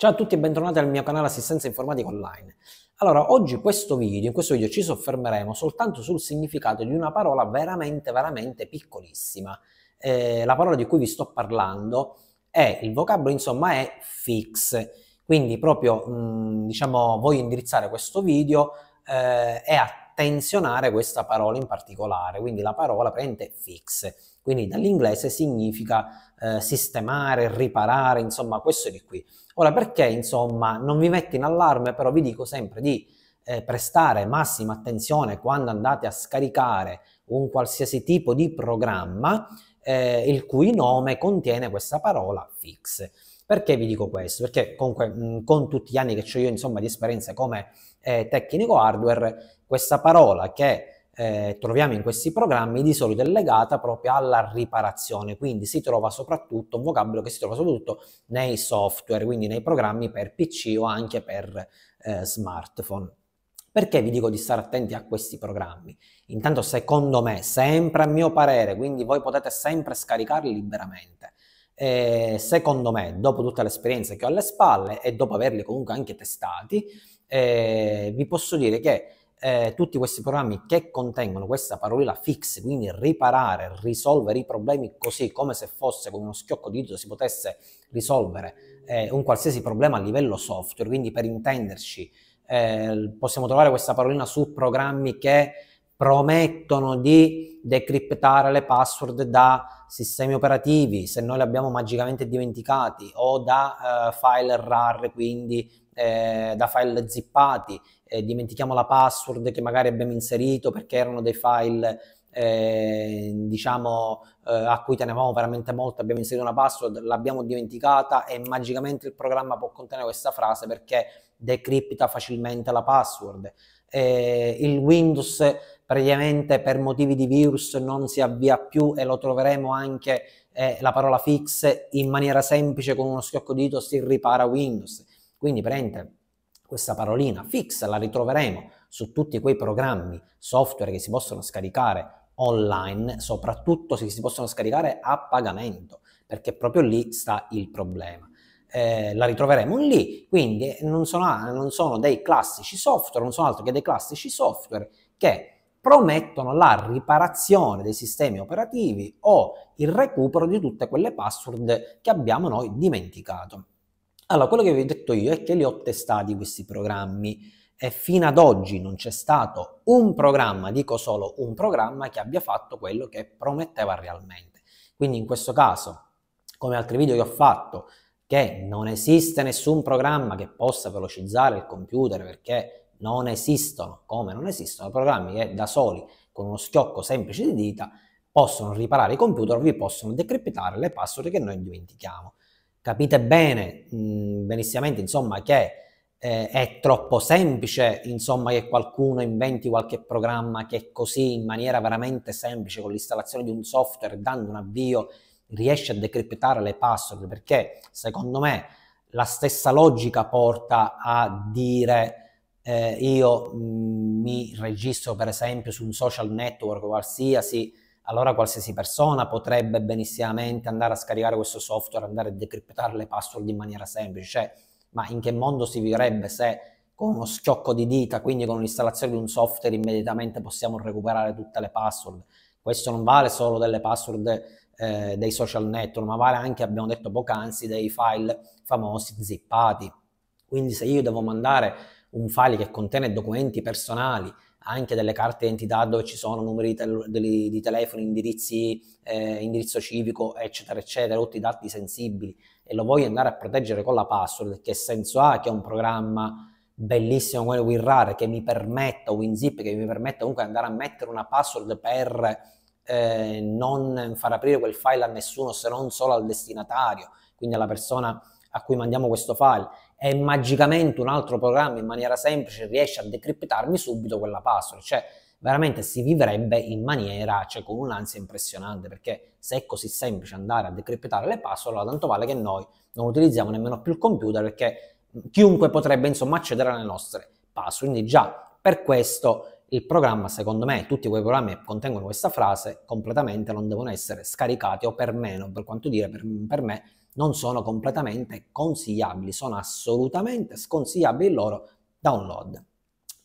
Ciao a tutti e bentornati al mio canale Assistenza Informatica Online. Allora, oggi questo video, in questo video ci soffermeremo soltanto sul significato di una parola veramente, veramente piccolissima. Eh, la parola di cui vi sto parlando è, il vocabolo insomma è fix, quindi proprio, mh, mm, diciamo, voglio indirizzare questo video eh, è a attenzionare questa parola in particolare, quindi la parola prende fix, quindi dall'inglese significa eh, sistemare, riparare, insomma questo di qui. Ora perché insomma non vi metto in allarme, però vi dico sempre di eh, prestare massima attenzione quando andate a scaricare un qualsiasi tipo di programma eh, il cui nome contiene questa parola fix. Perché vi dico questo? Perché comunque mh, con tutti gli anni che ho io insomma di esperienza come eh, tecnico hardware, questa parola che eh, troviamo in questi programmi di solito è legata proprio alla riparazione, quindi si trova soprattutto un vocabolo che si trova soprattutto nei software, quindi nei programmi per PC o anche per eh, smartphone. Perché vi dico di stare attenti a questi programmi? Intanto secondo me, sempre a mio parere, quindi voi potete sempre scaricarli liberamente eh, secondo me, dopo tutta l'esperienza che ho alle spalle e dopo averli comunque anche testati, eh, vi posso dire che eh, tutti questi programmi che contengono questa parolina fix, quindi riparare, risolvere i problemi così come se fosse con uno schiocco di dito si potesse risolvere eh, un qualsiasi problema a livello software, quindi per intenderci eh, possiamo trovare questa parolina su programmi che promettono di decriptare le password da sistemi operativi, se noi le abbiamo magicamente dimenticati, o da eh, file RAR, quindi eh, da file zippati, eh, dimentichiamo la password che magari abbiamo inserito perché erano dei file eh, diciamo eh, a cui tenevamo veramente molto, abbiamo inserito una password, l'abbiamo dimenticata e magicamente il programma può contenere questa frase perché decripta facilmente la password. Eh, il Windows praticamente per motivi di virus non si avvia più e lo troveremo anche eh, la parola fix in maniera semplice con uno schiocco di dito si ripara Windows. Quindi prende questa parolina fix, la ritroveremo su tutti quei programmi, software che si possono scaricare online, soprattutto se si possono scaricare a pagamento, perché proprio lì sta il problema. Eh, la ritroveremo lì, quindi non sono, non sono dei classici software, non sono altro che dei classici software che promettono la riparazione dei sistemi operativi o il recupero di tutte quelle password che abbiamo noi dimenticato. Allora, quello che vi ho detto io è che li ho testati questi programmi e fino ad oggi non c'è stato un programma, dico solo un programma, che abbia fatto quello che prometteva realmente. Quindi in questo caso, come altri video che ho fatto, che non esiste nessun programma che possa velocizzare il computer perché non esistono, come non esistono programmi che da soli, con uno schiocco semplice di dita, possono riparare i computer, vi possono decriptare le password che noi dimentichiamo. Capite bene, mh, mm, benissimamente, insomma, che eh, è troppo semplice, insomma, che qualcuno inventi qualche programma che così, in maniera veramente semplice, con l'installazione di un software, dando un avvio, riesce a decriptare le password, perché secondo me la stessa logica porta a dire eh, io mm, mi registro per esempio su un social network qualsiasi, allora qualsiasi persona potrebbe benissimamente andare a scaricare questo software, andare a decryptare le password in maniera semplice, cioè, ma in che mondo si vivrebbe se con uno schiocco di dita, quindi con l'installazione di un software immediatamente possiamo recuperare tutte le password. Questo non vale solo delle password eh, dei social network, ma vale anche, abbiamo detto poc'anzi, dei file famosi zippati. Quindi se io devo mandare un file che contiene documenti personali, anche delle carte d'identità dove ci sono numeri di, tel- di, di telefono, indirizzi, eh, indirizzo civico, eccetera, eccetera, tutti i dati sensibili e lo voglio andare a proteggere con la password, che senso ha che è un programma bellissimo come WinRAR che mi permetta, WinZip che mi permetta comunque di andare a mettere una password per eh, non far aprire quel file a nessuno se non solo al destinatario, quindi alla persona a cui mandiamo questo file e magicamente un altro programma in maniera semplice riesce a decriptarmi subito quella password. Cioè, veramente si vivrebbe in maniera, cioè con un'ansia impressionante, perché se è così semplice andare a decriptare le password, allora tanto vale che noi non utilizziamo nemmeno più il computer, perché chiunque potrebbe insomma accedere alle nostre password. Quindi già per questo il programma, secondo me, tutti quei programmi che contengono questa frase completamente non devono essere scaricati o per meno, per quanto dire, per, per me non sono completamente consigliabili, sono assolutamente sconsigliabili il loro download.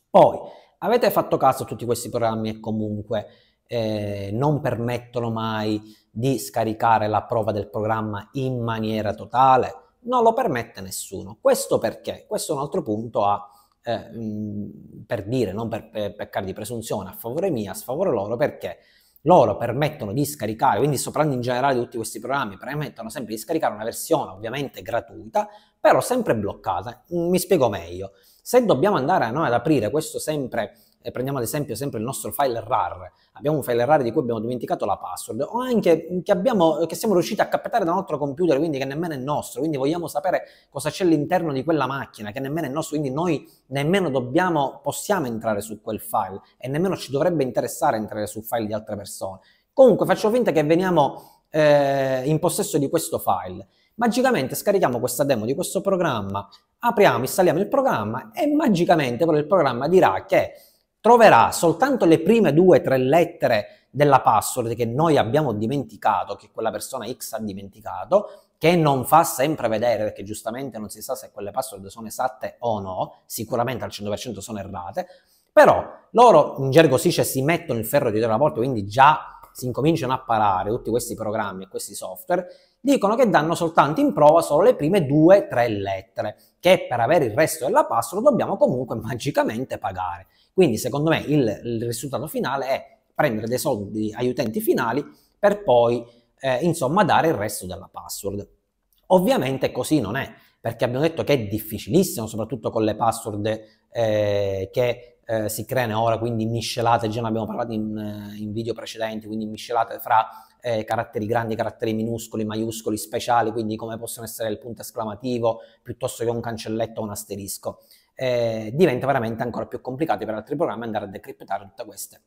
Poi, avete fatto caso a tutti questi programmi e comunque eh, non permettono mai di scaricare la prova del programma in maniera totale? Non lo permette nessuno. Questo perché? Questo è un altro punto a, eh, mm, per dire, non per peccare di presunzione, a favore mia, a sfavore loro, perché loro permettono di scaricare, quindi soprando in generale tutti questi programmi, permettono sempre di scaricare una versione ovviamente gratuita, però sempre bloccata. Mi spiego meglio. Se dobbiamo andare noi ad aprire questo sempre e prendiamo ad esempio sempre il nostro file RAR, abbiamo un file RAR di cui abbiamo dimenticato la password o anche che, abbiamo, che siamo riusciti a captare da un altro computer, quindi che nemmeno è nostro, quindi vogliamo sapere cosa c'è all'interno di quella macchina che nemmeno è nostro, quindi noi nemmeno dobbiamo, possiamo entrare su quel file e nemmeno ci dovrebbe interessare entrare su file di altre persone. Comunque faccio finta che veniamo eh, in possesso di questo file. Magicamente scarichiamo questa demo di questo programma, apriamo, installiamo il programma e magicamente quello il programma dirà che troverà soltanto le prime due o tre lettere della password che noi abbiamo dimenticato, che quella persona X ha dimenticato, che non fa sempre vedere perché giustamente non si sa se quelle password sono esatte o no, sicuramente al 100% sono errate, però loro in gergo SICE si mettono il ferro dietro la porta, quindi già si incominciano a parare tutti questi programmi e questi software, dicono che danno soltanto in prova solo le prime due o tre lettere, che per avere il resto della password dobbiamo comunque magicamente pagare. Quindi secondo me il, il risultato finale è prendere dei soldi agli utenti finali per poi eh, insomma dare il resto della password. Ovviamente così non è, perché abbiamo detto che è difficilissimo, soprattutto con le password eh, che eh, si creano ora, quindi miscelate, già ne abbiamo parlato in, eh, in video precedenti, quindi miscelate fra eh, caratteri grandi, caratteri minuscoli, maiuscoli, speciali, quindi come possono essere il punto esclamativo piuttosto che un cancelletto o un asterisco. Eh, diventa veramente ancora più complicato per altri programmi andare a decriptare tutte queste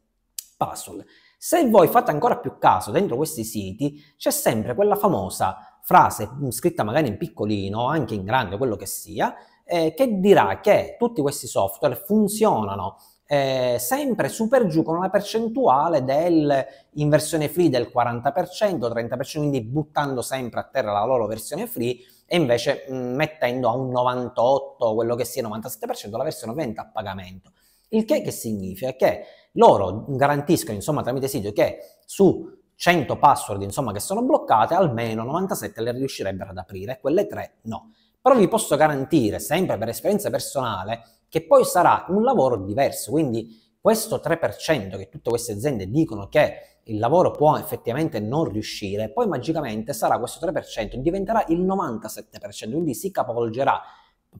puzzle. Se voi fate ancora più caso, dentro questi siti c'è sempre quella famosa frase mm, scritta magari in piccolino, anche in grande, quello che sia, eh, che dirà che tutti questi software funzionano eh, sempre super giù con una percentuale in versione free del 40%, 30%, quindi buttando sempre a terra la loro versione free e invece mh, mm, mettendo a un 98, quello che sia 97% la versione ovviamente a pagamento. Il che, che significa che loro garantiscono, insomma, tramite sito che su 100 password, insomma, che sono bloccate, almeno 97 le riuscirebbero ad aprire quelle 3 no. Però vi posso garantire, sempre per esperienza personale, che poi sarà un lavoro diverso. Quindi questo 3% che tutte queste aziende dicono che il lavoro può effettivamente non riuscire, poi magicamente sarà questo 3%, diventerà il 97%, quindi si capovolgerà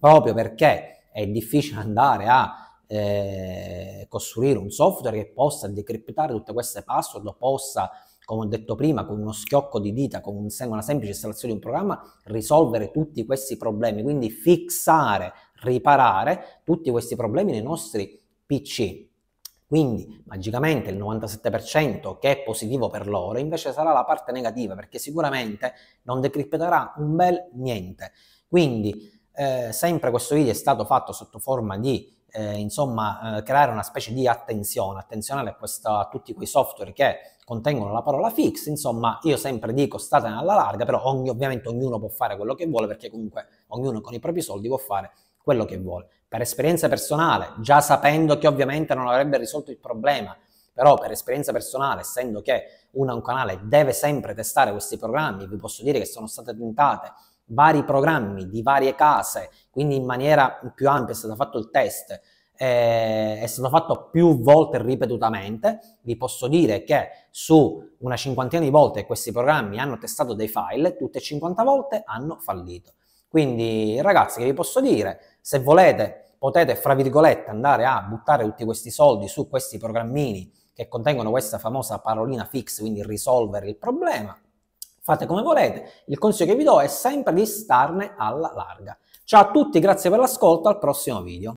proprio perché è difficile andare a eh, costruire un software che possa decriptare tutte queste password, possa come ho detto prima, con uno schiocco di dita, con un, una semplice installazione di un programma, risolvere tutti questi problemi. Quindi fixare, riparare tutti questi problemi nei nostri PC. Quindi magicamente il 97% che è positivo per loro invece sarà la parte negativa perché sicuramente non decripterà un bel niente. Quindi eh, sempre questo video è stato fatto sotto forma di eh, insomma, eh, creare una specie di attenzione, attenzione a, questa, a, tutti quei software che contengono la parola fix, insomma, io sempre dico statene alla larga, però ogni, ovviamente ognuno può fare quello che vuole, perché comunque ognuno con i propri soldi può fare quello che vuole. Per esperienza personale, già sapendo che ovviamente non avrebbe risolto il problema, però per esperienza personale, essendo che una, un canale deve sempre testare questi programmi, vi posso dire che sono state tentate vari programmi di varie case, quindi in maniera più ampia è stato fatto il test, eh, è stato fatto più volte ripetutamente, vi posso dire che su una cinquantina di volte questi programmi hanno testato dei file, tutte e 50 volte hanno fallito. Quindi ragazzi, che vi posso dire? Se volete potete, fra virgolette, andare a buttare tutti questi soldi su questi programmini che contengono questa famosa parolina fix, quindi risolvere il problema, Fate come volete, il consiglio che vi do è sempre di starne alla larga. Ciao a tutti, grazie per l'ascolto, al prossimo video.